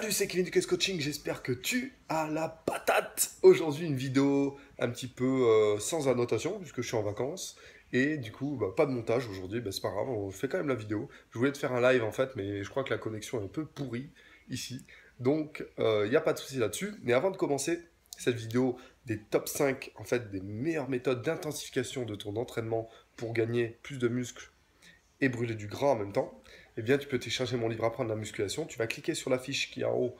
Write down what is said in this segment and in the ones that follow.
Salut, c'est Kevin Duques Coaching, j'espère que tu as la patate Aujourd'hui, une vidéo un petit peu euh, sans annotation, puisque je suis en vacances, et du coup, bah, pas de montage aujourd'hui, bah, c'est pas grave, on fait quand même la vidéo. Je voulais te faire un live en fait, mais je crois que la connexion est un peu pourrie ici, donc il euh, n'y a pas de souci là-dessus. Mais avant de commencer cette vidéo des top 5, en fait, des meilleures méthodes d'intensification de ton entraînement pour gagner plus de muscles et brûler du gras en même temps, eh bien tu peux télécharger mon livre Apprendre la musculation. Tu vas cliquer sur la fiche qui est en haut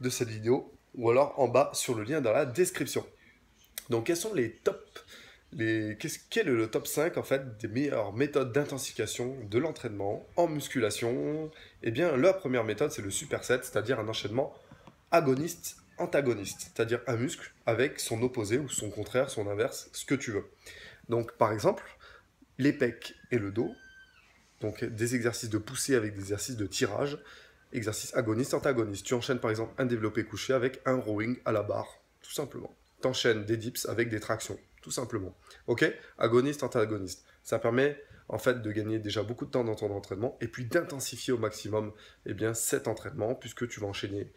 de cette vidéo ou alors en bas sur le lien dans la description. Donc quels sont les top, les, qu'est-ce qu'est le, top 5 en fait des meilleures méthodes d'intensification de l'entraînement en musculation Eh bien, la première méthode, c'est le superset, c'est-à-dire un enchaînement agoniste-antagoniste, c'est-à-dire un muscle avec son opposé ou son contraire, son inverse, ce que tu veux. Donc, par exemple, les pecs et le dos donc des exercices de poussée avec des exercices de tirage, exercices agoniste-antagoniste. Tu enchaînes par exemple un développé couché avec un rowing à la barre, tout simplement. Tu enchaînes des dips avec des tractions, tout simplement. Ok Agoniste-antagoniste. Ça permet en fait de gagner déjà beaucoup de temps dans ton entraînement et puis d'intensifier au maximum eh bien, cet entraînement puisque tu vas enchaîner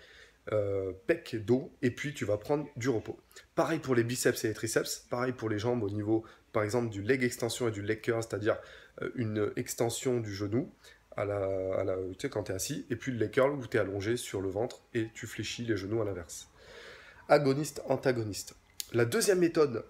euh, pec, dos, et puis tu vas prendre du repos. Pareil pour les biceps et les triceps, pareil pour les jambes au niveau, par exemple, du leg extension et du leg curl, c'est-à-dire euh, une extension du genou, à la, tu sais, quand tu es assis, et puis le leg curl où tu es allongé sur le ventre et tu fléchis les genoux à l'inverse. Agoniste, antagoniste. La deuxième méthode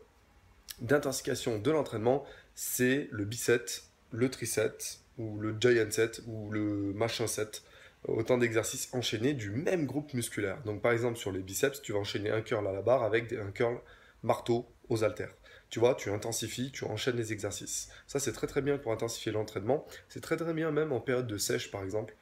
d'intensification de l'entraînement, c'est le bicep, le tricep, ou le giant set, ou le machin set, autant d'exercices enchaînés du même groupe musculaire. Donc par exemple sur les biceps, tu vas enchaîner un curl à la barre avec un curl marteau aux haltères. Tu vois, tu intensifies, tu enchaînes les exercices. Ça c'est très très bien pour intensifier l'entraînement. C'est très très bien même en période de sèche par exemple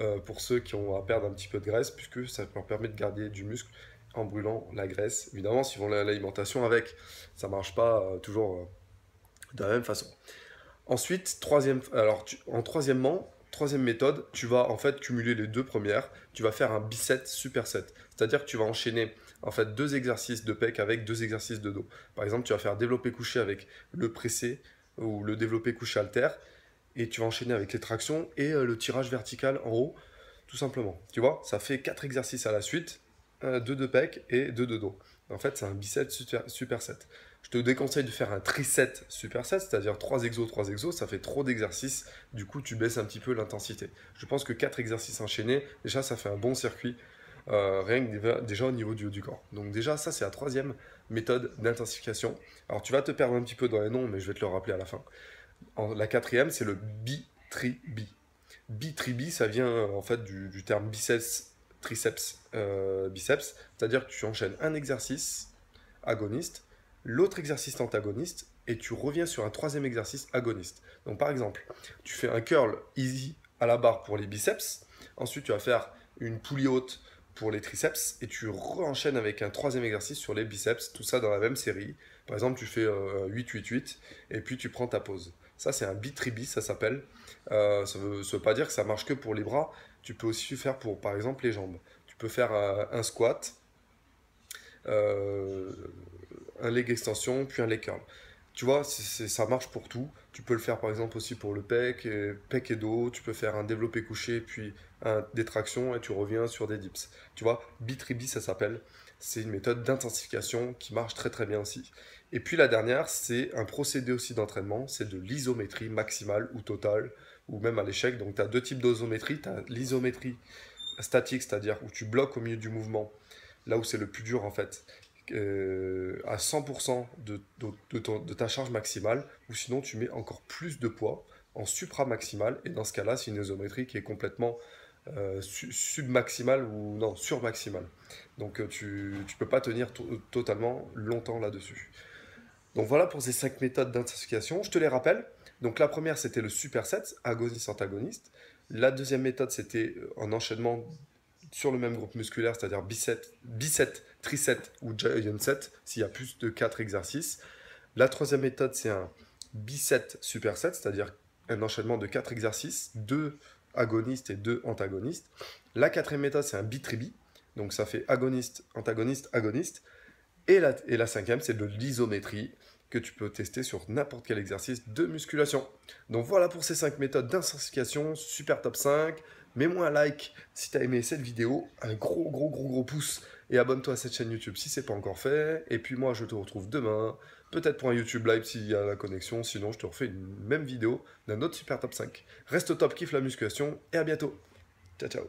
euh, pour ceux qui ont à perdre un petit peu de graisse puisque ça leur permet de garder du muscle en brûlant la graisse. Évidemment, s'ils vont l'alimentation avec, ça marche pas euh, toujours euh, de la même façon. Ensuite, troisième, alors en troisièmement, Troisième méthode, tu vas en fait cumuler les deux premières, tu vas faire un biset superset, c'est-à-dire que tu vas enchaîner en fait deux exercices de pec avec deux exercices de dos. Par exemple, tu vas faire développer couché avec le pressé ou le développer couché alter et tu vas enchaîner avec les tractions et euh, le tirage vertical en haut tout simplement. Tu vois, ça fait quatre exercices à la suite 2 euh, de pec et 2 de dos. En fait, c'est un biset super, set. Je te déconseille de faire un triset super set, c'est-à-dire 3 exos, 3 exos, ça fait trop d'exercices, du coup tu baisses un petit peu l'intensité. Je pense que 4 exercices enchaînés, déjà ça fait un bon circuit, euh, rien que déjà au niveau du haut du corps. Donc déjà ça c'est la troisième méthode d'intensification. Alors tu vas te perdre un petit peu dans les noms, mais je vais te le rappeler à la fin. la quatrième c'est le bi-tri-bi. Bi-tri-bi, ça vient euh, en fait du, du terme biceps triceps, euh, biceps. C'est-à-dire que tu enchaînes un exercice agoniste, l'autre exercice antagoniste, et tu reviens sur un troisième exercice agoniste. Donc par exemple, tu fais un curl easy à la barre pour les biceps, ensuite tu vas faire une poulie haute pour les triceps, et tu re-enchaînes avec un troisième exercice sur les biceps, tout ça dans la même série. Par exemple, tu fais 8-8-8, euh, et puis tu prends ta pause. Ça, c'est un b ça s'appelle. Euh, ça ne veut, pas dire que ça marche que pour les bras. Tu peux aussi faire pour, par exemple, les jambes. Tu peux faire euh, un squat, euh, un leg extension, puis un leg curl tu vois, ça marche pour tout. Tu peux le faire par exemple aussi pour le pec, et, pec et dos. Tu peux faire un développé couché, puis un, des tractions et tu reviens sur des dips. Tu vois, b ça s'appelle. C'est une méthode d'intensification qui marche très très bien aussi. Et puis la dernière, c'est un procédé aussi d'entraînement, c'est de l'isométrie maximale ou totale, ou même à l'échec. Donc tu as deux types d'isométrie. Tu as l'isométrie statique, c'est-à-dire où tu bloques au milieu du mouvement, là où c'est le plus dur en fait. Euh, à 100% de, ta charge maximale, ou sinon tu mets encore plus de poids en supra-maximale et dans ce cas-là, c'est une isométrie qui est complètement euh, maximale ou non, sur-maximale. Donc euh, tu ne peux pas tenir euh, totalement longtemps là-dessus. Donc voilà pour ces cinq méthodes d'intensification. Je te les rappelle. Donc la première, c'était le superset, agoniste-antagoniste. La deuxième méthode, c'était un enchaînement sur le même groupe musculaire, c'est-à-dire biceps, biceps triset ou giant set s'il y a plus de 4 exercices. La troisième méthode, c'est un Super superset, c'est-à-dire un enchaînement de 4 exercices, 2 agonistes et 2 antagonistes. La quatrième méthode, c'est un bitribi, donc ça fait agoniste, antagoniste, agoniste. Et la, et la cinquième, c'est de l'isométrie que tu peux tester sur n'importe quel exercice de musculation. Donc voilà pour ces 5 méthodes d'intensification, super top 5. Mets-moi un like si tu as aimé cette vidéo, un gros gros gros gros pouce et abonne-toi à cette chaîne YouTube si c'est pas encore fait. Et puis moi, je te retrouve demain, peut-être pour un YouTube live s'il y a la connexion. Sinon, je te refais une même vidéo d'un autre super top 5. Reste top, kiffe la musculation et à bientôt. Ciao, ciao.